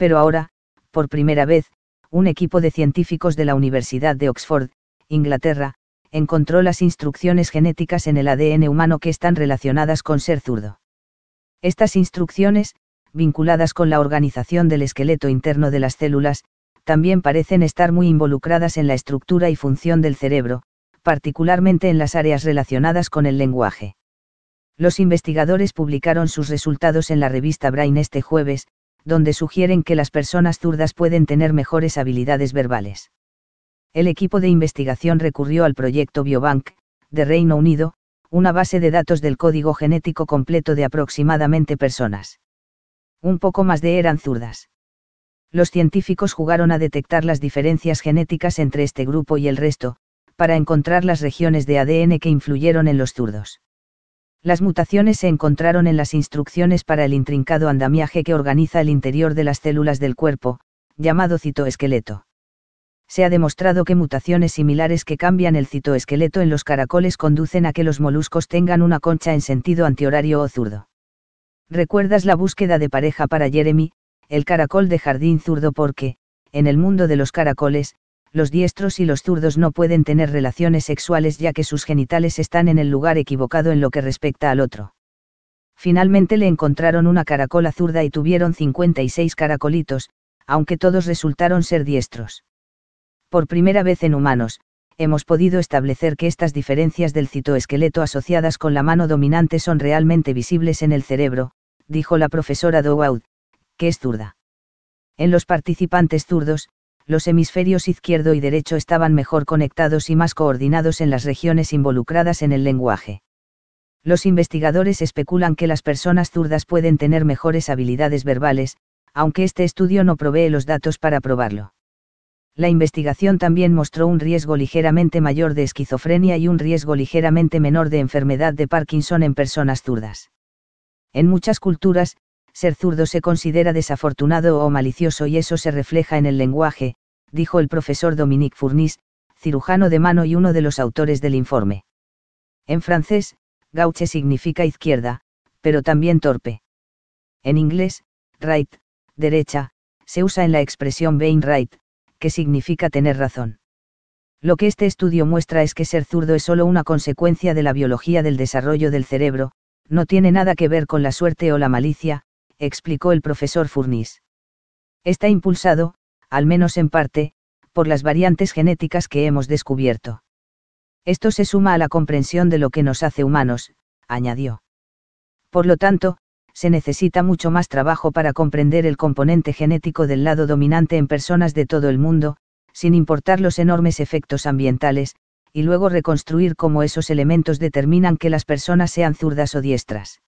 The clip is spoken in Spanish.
pero ahora, por primera vez, un equipo de científicos de la Universidad de Oxford, Inglaterra, encontró las instrucciones genéticas en el ADN humano que están relacionadas con ser zurdo. Estas instrucciones, vinculadas con la organización del esqueleto interno de las células, también parecen estar muy involucradas en la estructura y función del cerebro, particularmente en las áreas relacionadas con el lenguaje. Los investigadores publicaron sus resultados en la revista Brain este jueves, donde sugieren que las personas zurdas pueden tener mejores habilidades verbales. El equipo de investigación recurrió al proyecto Biobank, de Reino Unido, una base de datos del código genético completo de aproximadamente personas. Un poco más de eran zurdas. Los científicos jugaron a detectar las diferencias genéticas entre este grupo y el resto, para encontrar las regiones de ADN que influyeron en los zurdos. Las mutaciones se encontraron en las instrucciones para el intrincado andamiaje que organiza el interior de las células del cuerpo, llamado citoesqueleto. Se ha demostrado que mutaciones similares que cambian el citoesqueleto en los caracoles conducen a que los moluscos tengan una concha en sentido antihorario o zurdo. ¿Recuerdas la búsqueda de pareja para Jeremy, el caracol de jardín zurdo porque, en el mundo de los caracoles, los diestros y los zurdos no pueden tener relaciones sexuales ya que sus genitales están en el lugar equivocado en lo que respecta al otro. Finalmente le encontraron una caracola zurda y tuvieron 56 caracolitos, aunque todos resultaron ser diestros. Por primera vez en humanos, hemos podido establecer que estas diferencias del citoesqueleto asociadas con la mano dominante son realmente visibles en el cerebro, dijo la profesora Dowaud, que es zurda. En los participantes zurdos, los hemisferios izquierdo y derecho estaban mejor conectados y más coordinados en las regiones involucradas en el lenguaje. Los investigadores especulan que las personas zurdas pueden tener mejores habilidades verbales, aunque este estudio no provee los datos para probarlo. La investigación también mostró un riesgo ligeramente mayor de esquizofrenia y un riesgo ligeramente menor de enfermedad de Parkinson en personas zurdas. En muchas culturas, ser zurdo se considera desafortunado o malicioso y eso se refleja en el lenguaje, dijo el profesor Dominique Fournis, cirujano de mano y uno de los autores del informe. En francés, gauche significa izquierda, pero también torpe. En inglés, right, derecha, se usa en la expresión vein right, que significa tener razón. Lo que este estudio muestra es que ser zurdo es solo una consecuencia de la biología del desarrollo del cerebro, no tiene nada que ver con la suerte o la malicia, explicó el profesor Furnis. Está impulsado, al menos en parte, por las variantes genéticas que hemos descubierto. Esto se suma a la comprensión de lo que nos hace humanos, añadió. Por lo tanto, se necesita mucho más trabajo para comprender el componente genético del lado dominante en personas de todo el mundo, sin importar los enormes efectos ambientales, y luego reconstruir cómo esos elementos determinan que las personas sean zurdas o diestras.